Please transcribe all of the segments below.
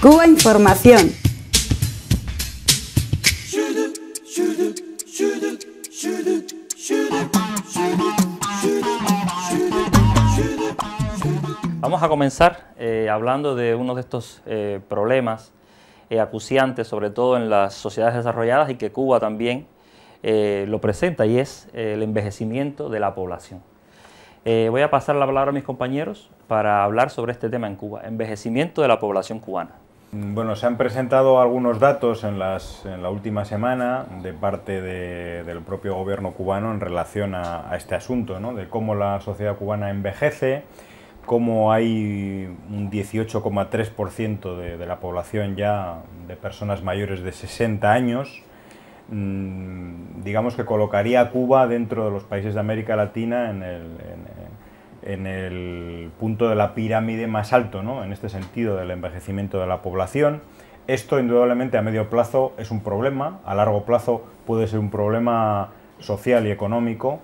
Cuba Información. Vamos a comenzar eh, hablando de uno de estos eh, problemas eh, acuciantes, sobre todo en las sociedades desarrolladas y que Cuba también lo presenta, y es el envejecimiento de la población. voy a pasar la palabra a mis compañeros para hablar sobre este tema en Cuba, envejecimiento de la población cubana. Bueno, se han presentado algunos datos en, las, en la última semana de parte del propio gobierno cubano en relación a, este asunto, ¿no? de cómo la sociedad cubana envejece, cómo hay un 18,3% de, de, la población ya de personas mayores de 60 años, mm, digamos que colocaría a Cuba dentro de los países de América Latina en el, en el punto de la pirámide más alto, ¿no? en este sentido del envejecimiento de la población. Esto indudablemente a medio plazo es un problema, a largo plazo puede ser un problema social y económico,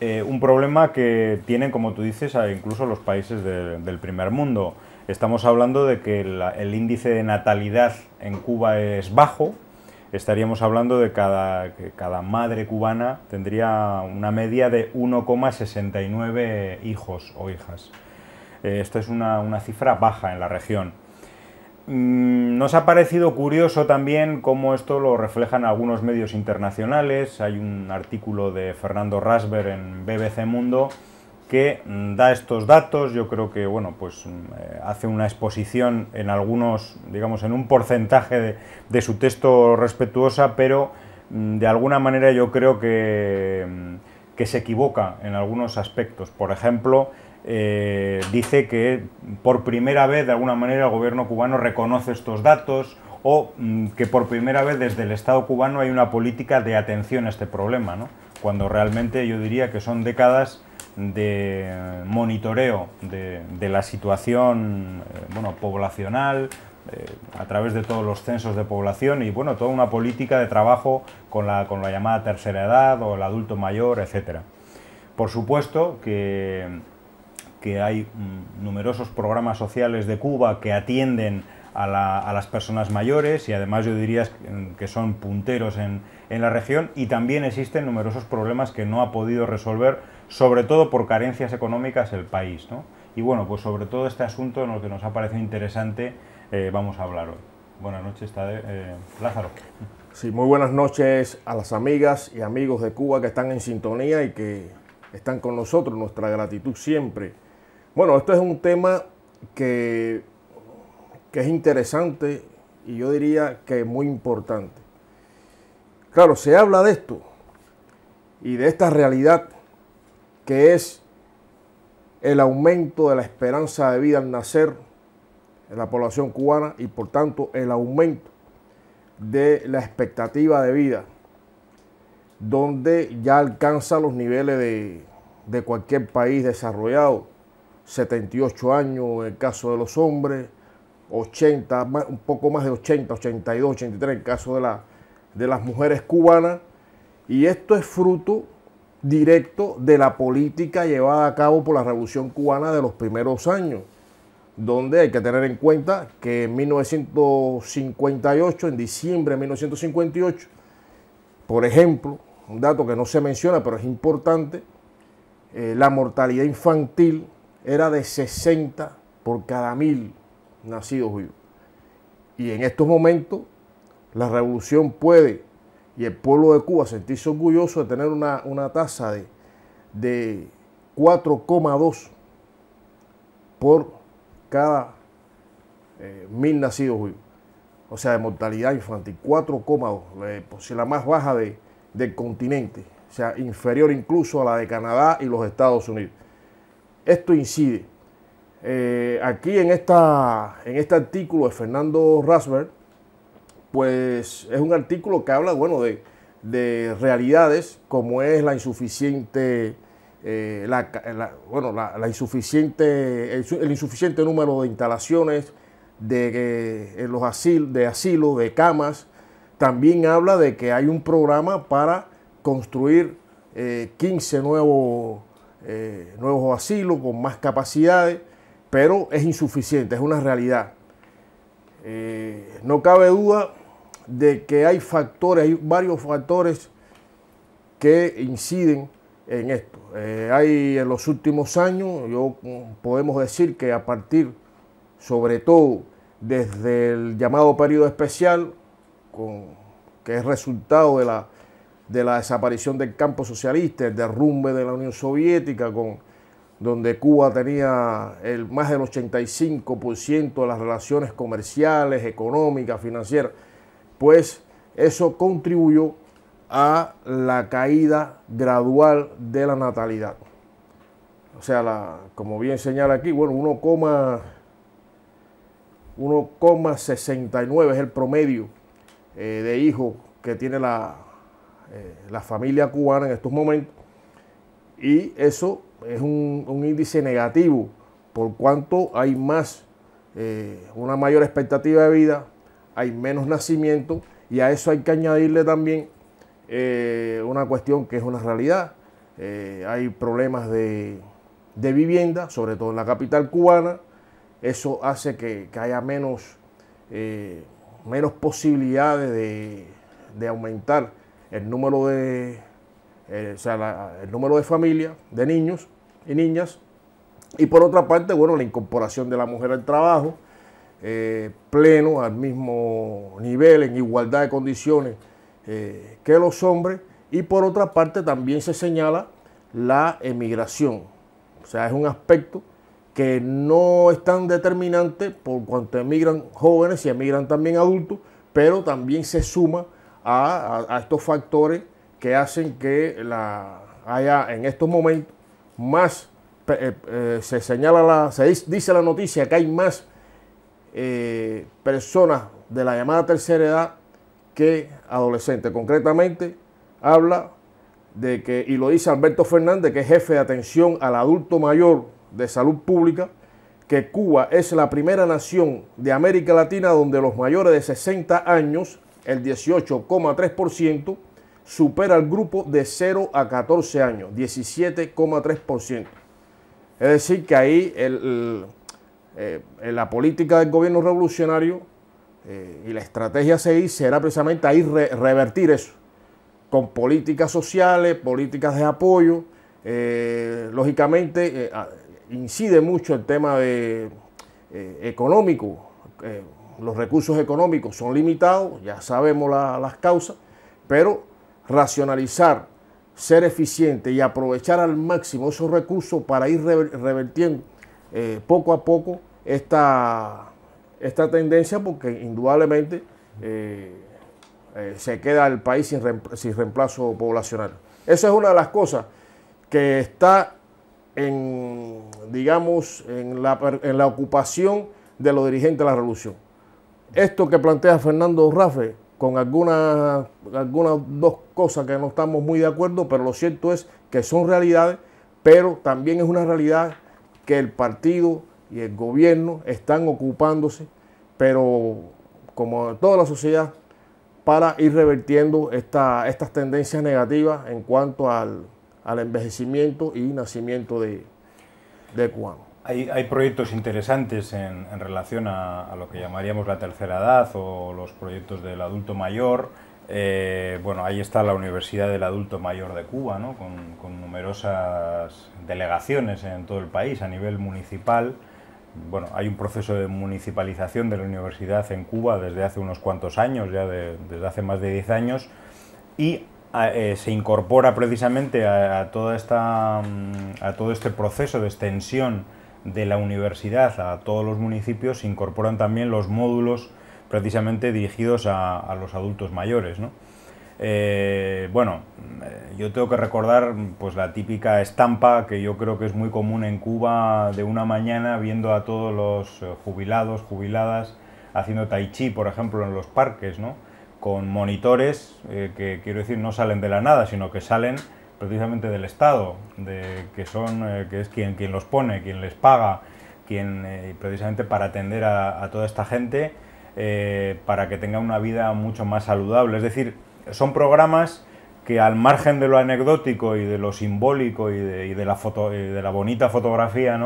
eh, un problema que tienen, como tú dices, incluso los países del primer mundo. Estamos hablando de que el índice de natalidad en Cuba es bajo, estaríamos hablando de cada, que cada madre cubana tendría una media de 1,69 hijos o hijas. Eh, esto es una, cifra baja en la región. Mm, nos ha parecido curioso también cómo esto lo reflejan algunos medios internacionales. Hay un artículo de Fernando Rasber en BBC Mundo que da estos datos, yo creo que bueno, pues mm, eh, hace una exposición en algunos, digamos, en un porcentaje de, su texto respetuosa, pero mm, de alguna manera yo creo que, mm, que se equivoca en algunos aspectos. Por ejemplo, eh, dice que por primera vez, de alguna manera, el gobierno cubano reconoce estos datos o que por primera vez desde el Estado cubano hay una política de atención a este problema, cuando realmente yo diría que son décadas de monitoreo de, la situación eh, bueno, poblacional, eh, a través de todos los censos de población y bueno, toda una política de trabajo con la, con la llamada tercera edad o el adulto mayor, etc. Por supuesto que, que hay mm, numerosos programas sociales de Cuba que atienden a, a, las personas mayores y además yo diría mm, que son punteros en, en la región y también existen numerosos problemas que no ha podido resolver sobre todo por carencias económicas el país. Y bueno, pues sobre todo este asunto en lo que nos ha parecido interesante eh, vamos a hablar hoy. Buenas noches, eh, Lázaro. Sí, muy buenas noches a las amigas y amigos de Cuba que están en sintonía y que están con nosotros, nuestra gratitud siempre. Bueno, esto es un tema que, que es interesante y yo diría que es muy importante. Claro, se habla de esto y de esta realidad que es el aumento de la esperanza de vida al nacer en la población cubana y por tanto el aumento de la expectativa de vida, donde ya alcanza los niveles de, cualquier país desarrollado, 78 años en el caso de los hombres, 80, un poco más de 80, 82, 83 en el caso de, la, de las mujeres cubanas, y esto es fruto directo de la política llevada a cabo por la Revolución Cubana de los primeros años, donde hay que tener en cuenta que en 1958, en diciembre de 1958, por ejemplo, un dato que no se menciona, pero es importante, eh, la mortalidad infantil era de 60 por cada mil nacidos vivos. Y en estos momentos, la revolución puede y el pueblo de Cuba sentirse orgulloso de tener una, una tasa de, 4,2 por cada eh, mil nacidos vivos. O sea, de mortalidad infantil, 4,2, eh, pues, si la más baja de, del continente. O sea, inferior incluso a la de Canadá y los Estados Unidos. Esto incide. Eh, aquí en, esta, en este artículo de Fernando Rasberg, pues es un artículo que habla, bueno, de, realidades como es la insuficiente, eh, insuficiente, el, insuficiente número de instalaciones, de, eh, los de asilo, de camas. También habla de que hay un programa para construir 15 eh, nuevos, nuevos asilos con más capacidades, pero es insuficiente, es una realidad. no cabe duda de que hay factores, hay varios factores que inciden en esto. Eh, hay en los últimos años, yo, podemos decir que a partir, sobre todo, desde el llamado periodo especial, que es resultado de la, de la desaparición del campo socialista, el derrumbe de la Unión Soviética, con, donde Cuba tenía el, más del 85% de las relaciones comerciales, económicas, financieras pues eso contribuyó a la caída gradual de la natalidad. O sea, la, como bien señala aquí, bueno, 1,69 es el promedio eh, de hijos que tiene la, eh, la, familia cubana en estos momentos. Y eso es un, índice negativo, por cuanto hay más, eh, una mayor expectativa de vida, hay menos nacimiento y a eso hay que añadirle también eh, una cuestión que es una realidad. Eh, hay problemas de, vivienda, sobre todo en la capital cubana. Eso hace que, haya menos, eh, menos posibilidades de, aumentar el número de, el número de familias, de niños y niñas. Y por otra parte, bueno, la incorporación de la mujer al trabajo, eh, pleno, al mismo nivel, en igualdad de condiciones eh, que los hombres. Y por otra parte también se señala la emigración. O sea, es un aspecto que no es tan determinante por cuanto emigran jóvenes y emigran también adultos, pero también se suma a, estos factores que hacen que la, haya en estos momentos más, eh, se señala, la, se dice la noticia que hay más eh, personas de la llamada tercera edad que adolescentes. Concretamente, habla de que, y lo dice Alberto Fernández, que es jefe de atención al adulto mayor de salud pública, que Cuba es la primera nación de América Latina donde los mayores de 60 años, el 18,3%, supera al grupo de 0 a 14 años, 17,3%. Es decir, que ahí el eh, la política del gobierno revolucionario eh, y la estrategia se seguir será precisamente ahí revertir eso, con políticas sociales, políticas de apoyo. Eh, lógicamente incide mucho el tema de, económico, los recursos económicos son limitados, ya sabemos las causas, pero racionalizar, ser eficiente y aprovechar al máximo esos recursos para ir revertiendo poco a poco esta, esta tendencia porque indudablemente eh, eh, se queda el país sin, reemplazo poblacional. Esa es una de las cosas que está en, digamos, en la, ocupación de los dirigentes de la revolución. Esto que plantea Fernando Rafe, con algunas, algunas dos cosas que no estamos muy de acuerdo, pero lo cierto es que son realidades, pero también es una realidad que el partido y el gobierno están ocupándose, pero como toda la sociedad, para ir revertiendo estas tendencias negativas en cuanto al, envejecimiento y nacimiento de, de cubanos. Hay, proyectos interesantes en, relación a, lo que llamaríamos la tercera edad o los proyectos del adulto mayor. Eh, bueno, ahí está la Universidad del Adulto Mayor de Cuba, ¿no? con numerosas delegaciones en todo el país a nivel municipal bueno, hay un proceso de municipalización de la universidad en Cuba desde hace unos cuantos años, ya desde hace más de 10 años, y ah, eh, se incorpora precisamente a, toda esta, mm, a todo este proceso de extensión de la universidad a todos los municipios, se incorporan también los módulos precisamente dirigidos a, a los adultos mayores. ¿no? Eh, bueno, eh, yo tengo que recordar pues la típica estampa que yo creo que es muy común en Cuba de una mañana viendo a todos los eh, jubilados, jubiladas haciendo tai chi, por ejemplo, en los parques, ¿no? Con monitores eh, que quiero decir no salen de la nada, sino que salen precisamente del Estado, de, que son que es quien quien los pone, quien les paga, quien precisamente para atender a, a toda esta gente para que tenga una vida mucho más saludable. Es decir, son programas que al margen de lo anecdótico y de lo simbólico y de, la, foto, de la bonita fotografía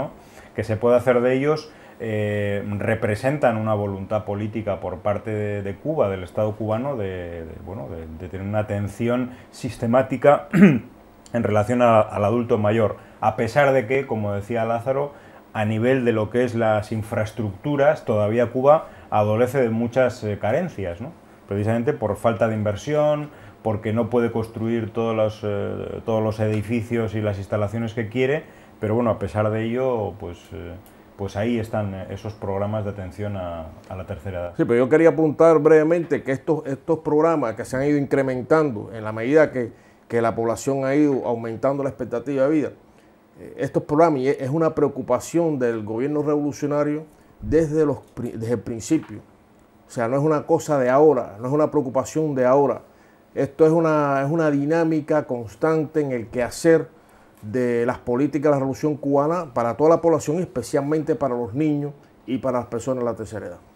que se puede hacer de ellos, eh, representan una voluntad política por parte de, Cuba, del Estado cubano, de, bueno, de, tener una atención sistemática en relación al adulto mayor, a pesar de que, como decía Lázaro, a nivel de lo que es las infraestructuras, todavía Cuba adolece de muchas eh, carencias. ¿no? precisamente por falta de inversión, porque no puede construir todos los, eh, todos los edificios y las instalaciones que quiere, pero bueno, a pesar de ello, pues... Eh, pues ahí están eh, esos programas de atención a, la tercera edad. Sí, pero yo quería apuntar brevemente que estos, estos programas que se han ido incrementando en la medida que, la población ha ido aumentando la expectativa de vida, estos programas, es una preocupación del gobierno revolucionario desde, los, desde el principio, o sea, no es una cosa de ahora, no es una preocupación de ahora. Esto es una, es una dinámica constante en el quehacer de las políticas de la Revolución Cubana para toda la población, especialmente para los niños y para las personas de la tercera edad.